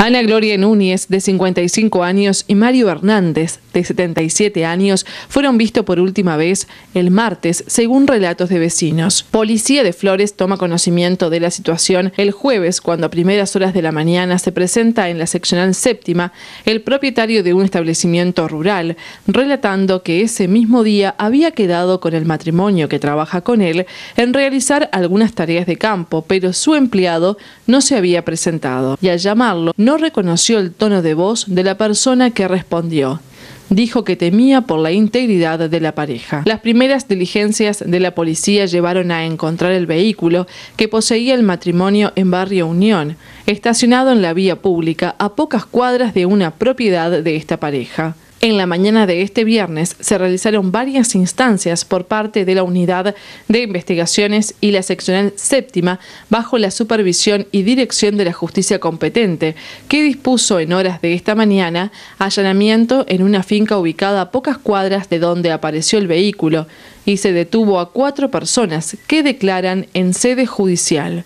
Ana Gloria Núñez, de 55 años, y Mario Hernández, de 77 años, fueron vistos por última vez el martes, según relatos de vecinos. Policía de Flores toma conocimiento de la situación el jueves, cuando a primeras horas de la mañana se presenta en la seccional séptima el propietario de un establecimiento rural, relatando que ese mismo día había quedado con el matrimonio que trabaja con él en realizar algunas tareas de campo, pero su empleado no se había presentado. Y al llamarlo, no reconoció el tono de voz de la persona que respondió. Dijo que temía por la integridad de la pareja. Las primeras diligencias de la policía llevaron a encontrar el vehículo que poseía el matrimonio en Barrio Unión, estacionado en la vía pública a pocas cuadras de una propiedad de esta pareja. En la mañana de este viernes se realizaron varias instancias por parte de la Unidad de Investigaciones y la Seccional Séptima bajo la supervisión y dirección de la justicia competente, que dispuso en horas de esta mañana allanamiento en una finca ubicada a pocas cuadras de donde apareció el vehículo y se detuvo a cuatro personas que declaran en sede judicial.